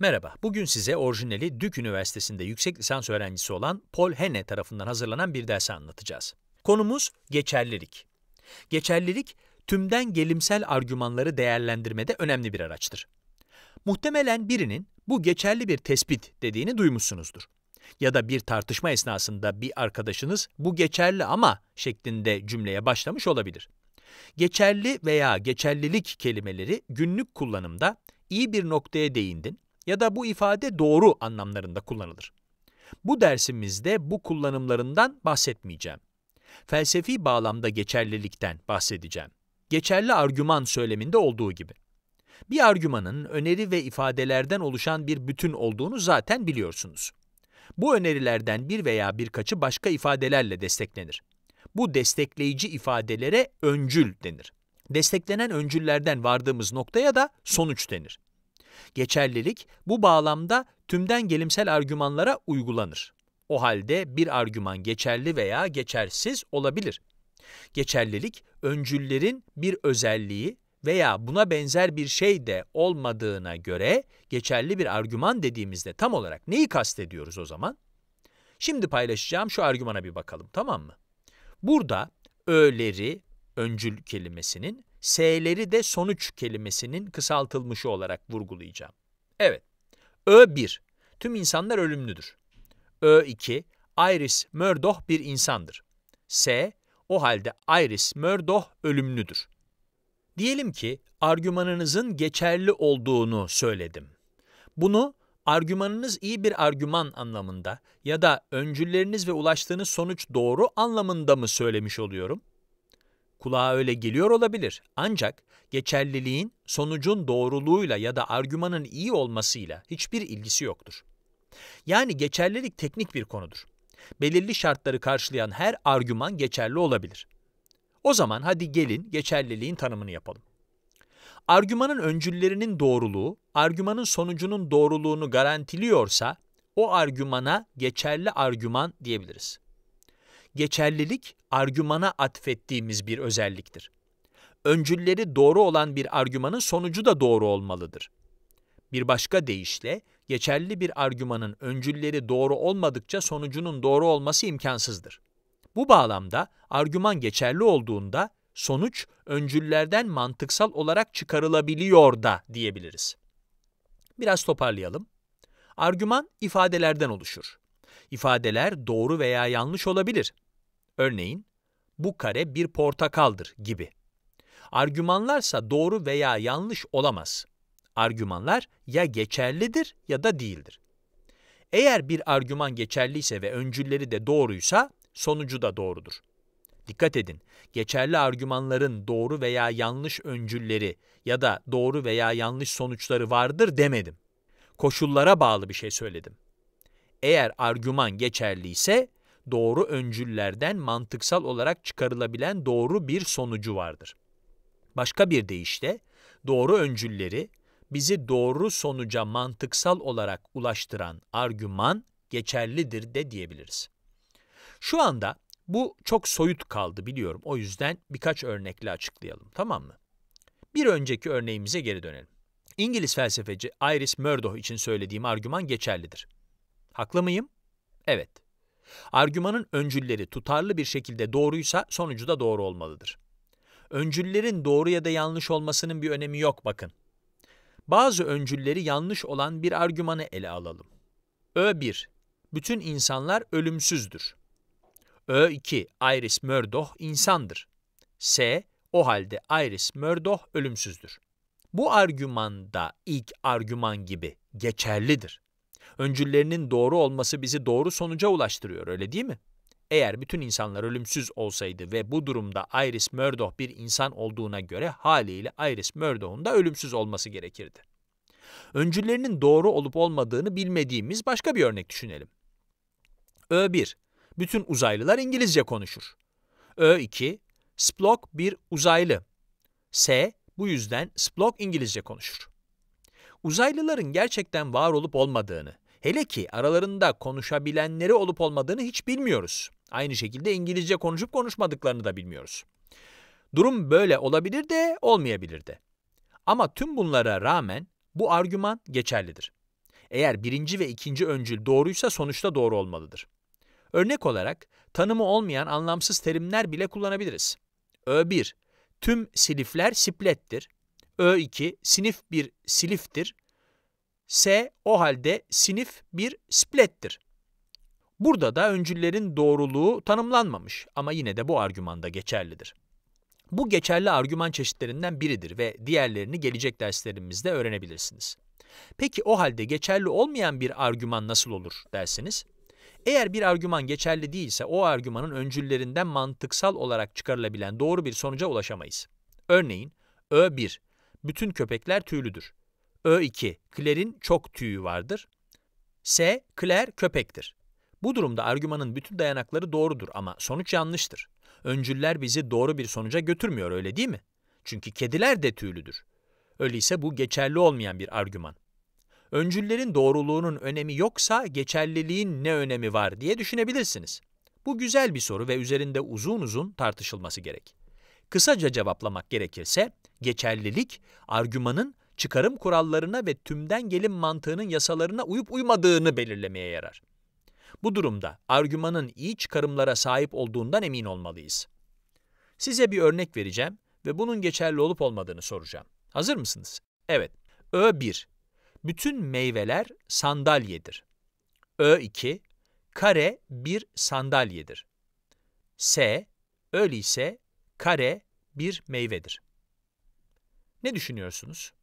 Merhaba, bugün size orijinali Dük Üniversitesi'nde yüksek lisans öğrencisi olan Paul Henne tarafından hazırlanan bir dersi anlatacağız. Konumuz geçerlilik. Geçerlilik, tümden gelimsel argümanları değerlendirmede önemli bir araçtır. Muhtemelen birinin bu geçerli bir tespit dediğini duymuşsunuzdur. Ya da bir tartışma esnasında bir arkadaşınız bu geçerli ama şeklinde cümleye başlamış olabilir. Geçerli veya geçerlilik kelimeleri günlük kullanımda iyi bir noktaya değindin ya da bu ifade doğru anlamlarında kullanılır. Bu dersimizde bu kullanımlarından bahsetmeyeceğim. Felsefi bağlamda geçerlilikten bahsedeceğim. Geçerli argüman söyleminde olduğu gibi. Bir argümanın öneri ve ifadelerden oluşan bir bütün olduğunu zaten biliyorsunuz. Bu önerilerden bir veya birkaçı başka ifadelerle desteklenir. Bu destekleyici ifadelere öncül denir. Desteklenen öncüllerden vardığımız noktaya da sonuç denir. Geçerlilik bu bağlamda tümden gelimsel argümanlara uygulanır. O halde bir argüman geçerli veya geçersiz olabilir. Geçerlilik, öncüllerin bir özelliği veya buna benzer bir şey de olmadığına göre geçerli bir argüman dediğimizde tam olarak neyi kastediyoruz o zaman? Şimdi paylaşacağım şu argümana bir bakalım tamam mı? Burada öleri, öncül kelimesinin S'leri de sonuç kelimesinin kısaltılmışı olarak vurgulayacağım. Evet, Ö1, tüm insanlar ölümlüdür. Ö2, Iris Murdoch bir insandır. S, o halde Iris Murdoch ölümlüdür. Diyelim ki argümanınızın geçerli olduğunu söyledim. Bunu argümanınız iyi bir argüman anlamında ya da öncülleriniz ve ulaştığınız sonuç doğru anlamında mı söylemiş oluyorum? kulağa öyle geliyor olabilir. Ancak geçerliliğin sonucun doğruluğuyla ya da argümanın iyi olmasıyla hiçbir ilgisi yoktur. Yani geçerlilik teknik bir konudur. Belirli şartları karşılayan her argüman geçerli olabilir. O zaman hadi gelin geçerliliğin tanımını yapalım. Argümanın öncüllerinin doğruluğu, argümanın sonucunun doğruluğunu garantiliyorsa o argümana geçerli argüman diyebiliriz. Geçerlilik argümana atfettiğimiz bir özelliktir. Öncülleri doğru olan bir argümanın sonucu da doğru olmalıdır. Bir başka deyişle, geçerli bir argümanın öncülleri doğru olmadıkça sonucunun doğru olması imkansızdır. Bu bağlamda argüman geçerli olduğunda sonuç öncüllerden mantıksal olarak çıkarılabiliyor da diyebiliriz. Biraz toparlayalım. Argüman ifadelerden oluşur. İfadeler doğru veya yanlış olabilir. Örneğin, bu kare bir portakaldır gibi. Argümanlarsa doğru veya yanlış olamaz. Argümanlar ya geçerlidir ya da değildir. Eğer bir argüman geçerliyse ve öncülleri de doğruysa sonucu da doğrudur. Dikkat edin, geçerli argümanların doğru veya yanlış öncülleri ya da doğru veya yanlış sonuçları vardır demedim. Koşullara bağlı bir şey söyledim. Eğer argüman geçerliyse doğru öncüllerden mantıksal olarak çıkarılabilen doğru bir sonucu vardır. Başka bir deyişle doğru öncülleri bizi doğru sonuca mantıksal olarak ulaştıran argüman geçerlidir de diyebiliriz. Şu anda bu çok soyut kaldı biliyorum. O yüzden birkaç örnekle açıklayalım tamam mı? Bir önceki örneğimize geri dönelim. İngiliz felsefeci Iris Murdoch için söylediğim argüman geçerlidir. Haklı mıyım? Evet. Argümanın öncülleri tutarlı bir şekilde doğruysa sonucu da doğru olmalıdır. Öncüllerin doğru ya da yanlış olmasının bir önemi yok bakın. Bazı öncülleri yanlış olan bir argümanı ele alalım. Ö1. Bütün insanlar ölümsüzdür. Ö2. Iris Murdoch insandır. S. O halde Iris Murdoch ölümsüzdür. Bu argüman da ilk argüman gibi geçerlidir. Öncüllerinin doğru olması bizi doğru sonuca ulaştırıyor, öyle değil mi? Eğer bütün insanlar ölümsüz olsaydı ve bu durumda Iris Murdoch bir insan olduğuna göre haliyle Iris Murdoch'un da ölümsüz olması gerekirdi. Öncüllerinin doğru olup olmadığını bilmediğimiz başka bir örnek düşünelim. Ö1. Bütün uzaylılar İngilizce konuşur. Ö2. Splok bir uzaylı. S. Bu yüzden Splok İngilizce konuşur. Uzaylıların gerçekten var olup olmadığını, hele ki aralarında konuşabilenleri olup olmadığını hiç bilmiyoruz. Aynı şekilde İngilizce konuşup konuşmadıklarını da bilmiyoruz. Durum böyle olabilir de olmayabilir de. Ama tüm bunlara rağmen bu argüman geçerlidir. Eğer birinci ve ikinci öncül doğruysa sonuçta doğru olmalıdır. Örnek olarak tanımı olmayan anlamsız terimler bile kullanabiliriz. Ö1. Tüm silifler siplettir. Ö2 sinif bir siliftir. S o halde sinif bir split'tir. Burada da öncüllerin doğruluğu tanımlanmamış ama yine de bu argümanda geçerlidir. Bu geçerli argüman çeşitlerinden biridir ve diğerlerini gelecek derslerimizde öğrenebilirsiniz. Peki o halde geçerli olmayan bir argüman nasıl olur derseniz? Eğer bir argüman geçerli değilse o argümanın öncüllerinden mantıksal olarak çıkarılabilen doğru bir sonuca ulaşamayız. Örneğin Ö1 bütün köpekler tüylüdür. Ö2. Claire'in çok tüyü vardır. S. Claire köpektir. Bu durumda argümanın bütün dayanakları doğrudur ama sonuç yanlıştır. Öncüller bizi doğru bir sonuca götürmüyor öyle değil mi? Çünkü kediler de tüylüdür. Öyleyse bu geçerli olmayan bir argüman. Öncüllerin doğruluğunun önemi yoksa geçerliliğin ne önemi var diye düşünebilirsiniz. Bu güzel bir soru ve üzerinde uzun uzun tartışılması gerek. Kısaca cevaplamak gerekirse, geçerlilik, argümanın çıkarım kurallarına ve tümden gelin mantığının yasalarına uyup uymadığını belirlemeye yarar. Bu durumda argümanın iyi çıkarımlara sahip olduğundan emin olmalıyız. Size bir örnek vereceğim ve bunun geçerli olup olmadığını soracağım. Hazır mısınız? Evet. Ö1. Bütün meyveler sandalyedir. Ö2. Kare bir sandalyedir. S. Öyleyse kare bir meyvedir. Ne düşünüyorsunuz?